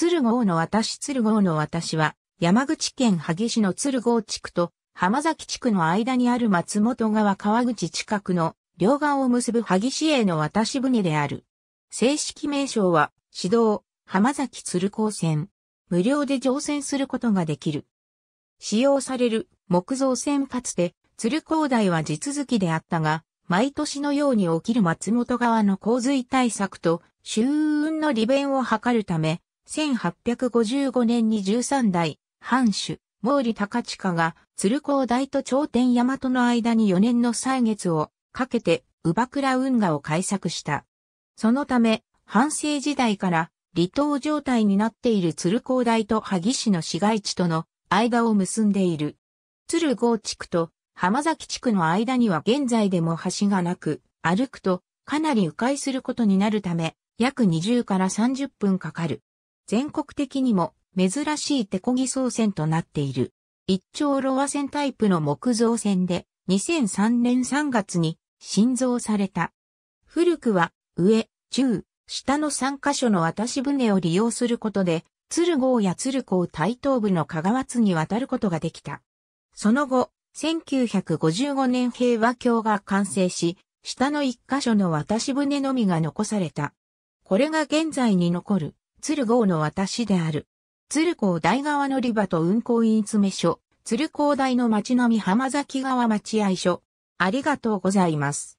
鶴郷の私鶴郷の私は、山口県萩市の鶴郷地区と浜崎地区の間にある松本川川口近くの両岸を結ぶ萩市営の渡し船である。正式名称は、指導、浜崎鶴光船。無料で乗船することができる。使用される木造船かつて、鶴光台は地続きであったが、毎年のように起きる松本川の洪水対策と、周運の利便を図るため、1855年に13代、藩主、毛利高近が、鶴光大と頂点大和の間に4年の歳月をかけて、宇馬倉運河を開削した。そのため、藩政時代から離島状態になっている鶴光大と萩市の市街地との間を結んでいる。鶴郷地区と浜崎地区の間には現在でも橋がなく、歩くとかなり迂回することになるため、約20から30分かかる。全国的にも珍しい手漕ぎ操船となっている。一丁ロ和船タイプの木造船で2003年3月に新造された。古くは上、中、下の3カ所の渡し船を利用することで、鶴郷や鶴港台東部の香川津に渡ることができた。その後、1955年平和橋が完成し、下の1カ所の渡し船のみが残された。これが現在に残る鶴郷の私である。鶴郷大川乗り場と運行員詰所、鶴郷大の町並み浜崎川待合所。ありがとうございます。